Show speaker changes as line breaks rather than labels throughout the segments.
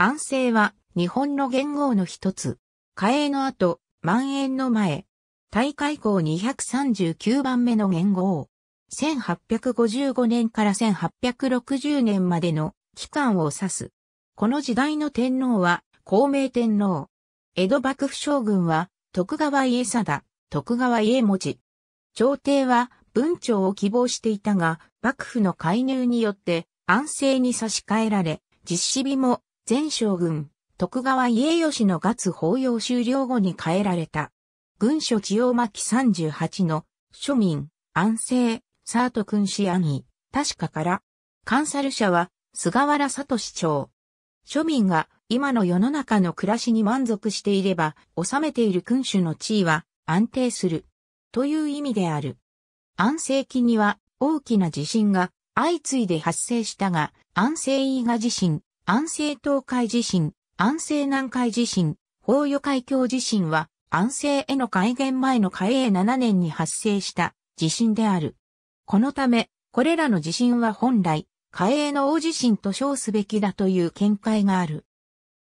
安政は日本の元号の一つ。火営の後、万延の前。大会校239番目の元号。1855年から1860年までの期間を指す。この時代の天皇は孔明天皇。江戸幕府将軍は徳川家貞、徳川家文字。朝廷は文朝を希望していたが、幕府の介入によって安政に差し替えられ、実施日も前将軍、徳川家康の月法要終了後に変えられた。軍所千代巻38の、庶民、安政、サート君子兄、確かから、カンサル社は、菅原市長。庶民が、今の世の中の暮らしに満足していれば、治めている君主の地位は、安定する。という意味である。安政期には、大きな地震が、相次いで発生したが、安政伊賀地震、安政東海地震、安政南海地震、法与海峡地震は、安政への改元前の海永7年に発生した地震である。このため、これらの地震は本来、海永の大地震と称すべきだという見解がある。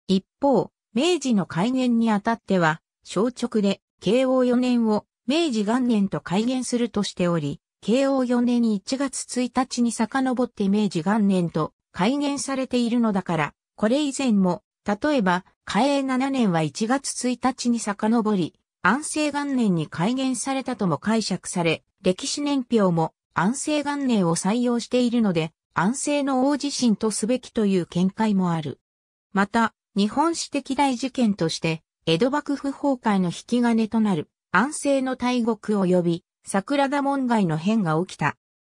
一方、明治の改元にあたっては、小直で、慶応4年を明治元年と改元するとしており、慶応4年1月1日に遡って明治元年と改元されているのだから、これ以前も、例えば、嘉永7年は1月1日に遡り、安政元年に改元されたとも解釈され、歴史年表も安政元年を採用しているので、安政の大地震とすべきという見解もある。また、日本史的大事件として、江戸幕府崩壊の引き金となる安政の大国及び桜田門外の変が起きた。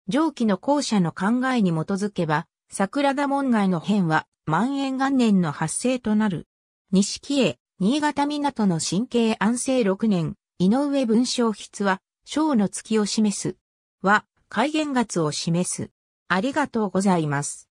上記の後者の考えに基づけば、桜田門外の変は、万延元年の発生となる。西木へ、新潟港の神経安政6年、井上文章筆は、章の月を示す。は、開元月を示す。ありがとうございます。